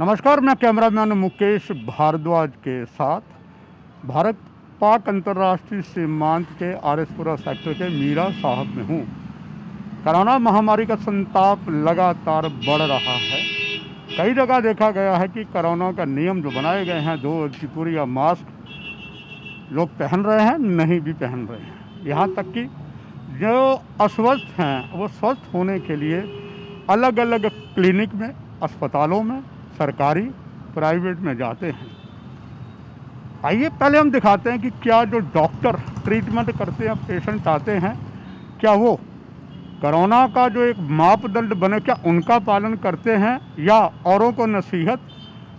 नमस्कार मैं कैमरामैन मुकेश भारद्वाज के साथ भारत पाक अंतर्राष्ट्रीय सीमांत के आरएसपुरा सेक्टर के मीरा साहब में हूँ कोरोना महामारी का संताप लगातार बढ़ रहा है कई जगह देखा गया है कि कोरोना का नियम जो बनाए गए हैं दो पूरी या मास्क लोग पहन रहे हैं नहीं भी पहन रहे हैं यहाँ तक कि जो अस्वस्थ हैं वो स्वस्थ होने के लिए अलग अलग क्लिनिक में अस्पतालों में सरकारी प्राइवेट में जाते हैं आइए पहले हम दिखाते हैं कि क्या जो डॉक्टर ट्रीटमेंट करते हैं पेशेंट आते हैं क्या वो कोरोना का जो एक मापदंड बने क्या उनका पालन करते हैं या औरों को नसीहत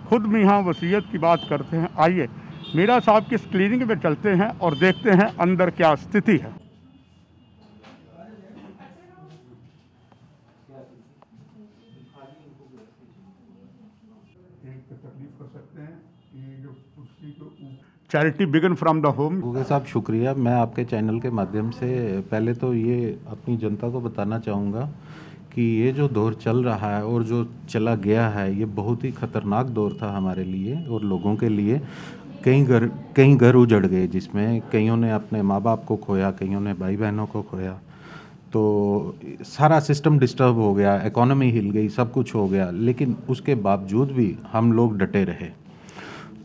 खुद भी यहाँ वसीयत की बात करते हैं आइए मीरा साहब की क्लिनिक में चलते हैं और देखते हैं अंदर क्या स्थिति है तकलीफ कर सकते हैं charity begin from the home Google साहब शुक्रिया मैं आपके चैनल के माध्यम से पहले तो ये अपनी जनता को बताना चाहूँगा कि ये जो दौर चल रहा है और जो चला गया है ये बहुत ही खतरनाक दौर था हमारे लिए और लोगों के लिए कई घर कई घर उजड़ गए जिसमें कईयों ने अपने माँ बाप को खोया कईयों ने भाई बहनों को खोया तो सारा सिस्टम डिस्टर्ब हो गया इकोनॉमी हिल गई सब कुछ हो गया लेकिन उसके बावजूद भी हम लोग डटे रहे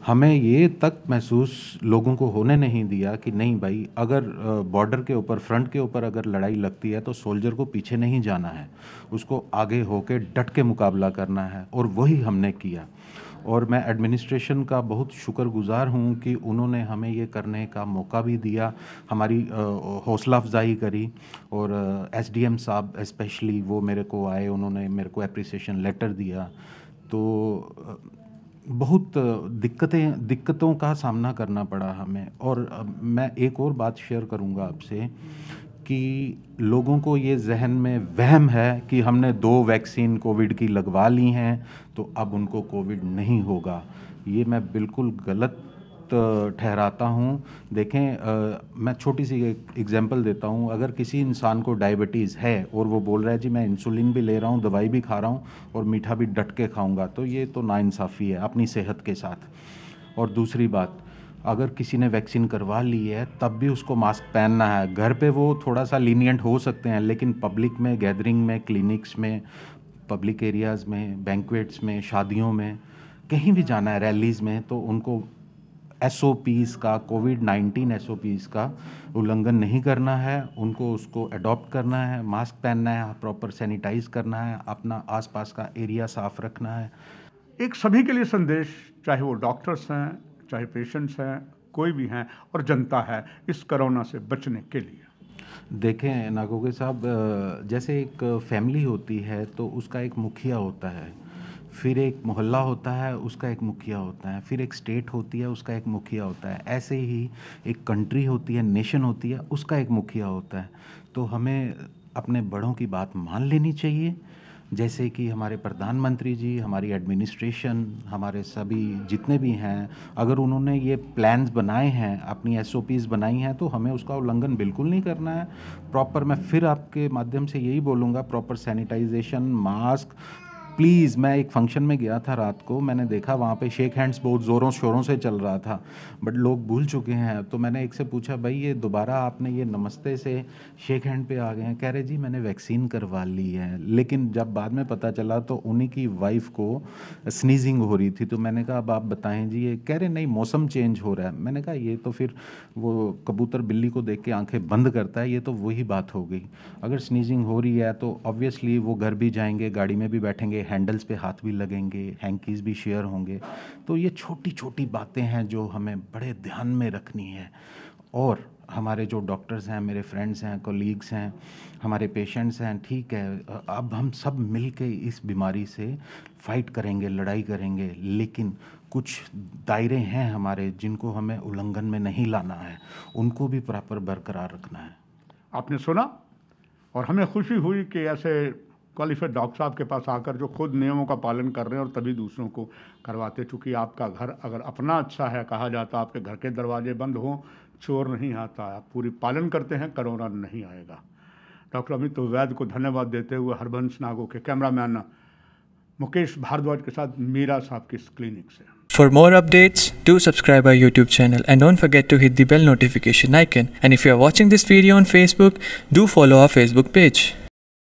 हमें ये तक महसूस लोगों को होने नहीं दिया कि नहीं भाई अगर बॉर्डर के ऊपर फ्रंट के ऊपर अगर लड़ाई लगती है तो सोल्जर को पीछे नहीं जाना है उसको आगे होके डट के मुकाबला करना है और वही हमने किया और मैं एडमिनिस्ट्रेशन का बहुत शुक्रगुजार हूँ कि उन्होंने हमें ये करने का मौका भी दिया हमारी हौसला अफजाई करी और एस डी एम साहब इस्पेशली वो मेरे को आए उन्होंने मेरे को अप्रिसिएशन लेटर दिया तो बहुत दिक्कतें दिक्कतों का सामना करना पड़ा हमें और मैं एक और बात शेयर करूँगा आपसे कि लोगों को ये जहन में वहम है कि हमने दो वैक्सीन कोविड की लगवा ली हैं तो अब उनको कोविड नहीं होगा ये मैं बिल्कुल गलत ठहराता हूँ देखें आ, मैं छोटी सी एक एग्जाम्पल देता हूँ अगर किसी इंसान को डायबिटीज़ है और वो बोल रहा है जी मैं इंसुलिन भी ले रहा हूँ दवाई भी खा रहा हूँ और मीठा भी डट के खाऊंगा तो ये तो नाइंसाफ़ी है अपनी सेहत के साथ और दूसरी बात अगर किसी ने वैक्सीन करवा ली है तब भी उसको मास्क पहनना है घर पे वो थोड़ा सा लीनियंट हो सकते हैं लेकिन पब्लिक में गैदरिंग में क्लिनिक्स में पब्लिक एरियाज़ में बैंकवेट्स में शादियों में कहीं भी जाना है रैलीज़ में तो उनको एस का कोविड नाइन्टीन एस का उल्लंघन नहीं करना है उनको उसको अडॉप्ट करना है मास्क पहनना है प्रॉपर सैनिटाइज करना है अपना आसपास का एरिया साफ रखना है एक सभी के लिए संदेश चाहे वो डॉक्टर्स हैं चाहे पेशेंट्स हैं कोई भी हैं और जनता है इस करोना से बचने के लिए देखें नागोगे साहब जैसे एक फैमिली होती है तो उसका एक मुखिया होता है फिर एक मोहल्ला होता है उसका एक मुखिया होता है फिर एक स्टेट होती है उसका एक मुखिया होता है ऐसे ही एक कंट्री होती है नेशन होती है उसका एक मुखिया होता है तो हमें अपने बड़ों की बात मान लेनी चाहिए जैसे कि हमारे प्रधानमंत्री जी हमारी एडमिनिस्ट्रेशन हमारे सभी जितने भी हैं अगर उन्होंने ये प्लान्स बनाए हैं अपनी एस बनाई हैं तो हमें उसका उल्लंघन बिल्कुल नहीं करना है प्रॉपर मैं फिर आपके माध्यम से यही बोलूँगा प्रॉपर सैनिटाइजेशन मास्क प्लीज़ मैं एक फंक्शन में गया था रात को मैंने देखा वहाँ पे शेक हैंड्स बहुत ज़ोरों शोरों से चल रहा था बट लोग भूल चुके हैं तो मैंने एक से पूछा भाई ये दोबारा आपने ये नमस्ते से शेक हैंड पे आ गए हैं कह रहे जी मैंने वैक्सीन करवा ली है लेकिन जब बाद में पता चला तो उन्हीं की वाइफ को स्नीजिंग हो रही थी तो मैंने कहा अब आप बताएं जी ये कह रहे नहीं मौसम चेंज हो रहा है मैंने कहा ये तो फिर वो कबूतर बिल्ली को देख के आंखें बंद करता है ये तो वही बात हो गई अगर स्नीजिंग हो रही है तो ऑब्वियसली वो घर भी जाएंगे गाड़ी में भी बैठेंगे हैंडल्स पे हाथ भी लगेंगे हैंकीज भी शेयर होंगे तो ये छोटी छोटी बातें हैं जो हमें बड़े ध्यान में रखनी है और हमारे जो डॉक्टर्स हैं मेरे फ्रेंड्स हैं कोलीग्स हैं हमारे पेशेंट्स हैं ठीक है अब हम सब मिल के इस बीमारी से फाइट करेंगे लड़ाई करेंगे लेकिन कुछ दायरे हैं हमारे जिनको हमें उल्लंघन में नहीं लाना है उनको भी प्रॉपर बरकरार रखना है आपने सुना और हमें खुशी हुई कि ऐसे क्वालिफाइड डॉक्टर साहब के पास आकर जो खुद नियमों का पालन कर रहे हैं और तभी दूसरों को करवाते चूँकि आपका घर अगर अपना अच्छा है कहा जाता आपके घर के दरवाजे बंद हों चोर नहीं आता आप पूरी पालन करते हैं करोना नहीं आएगा डॉक्टर अमित तो वैद को धन्यवाद देते हुए हरबंश नागो के कैमरामैन मुकेश भारद्वाज के साथ मीरा साहब की क्लिनिक से For more updates, do subscribe our YouTube channel and don't forget to hit the bell notification icon. And if you are watching this video on Facebook, do follow our Facebook page.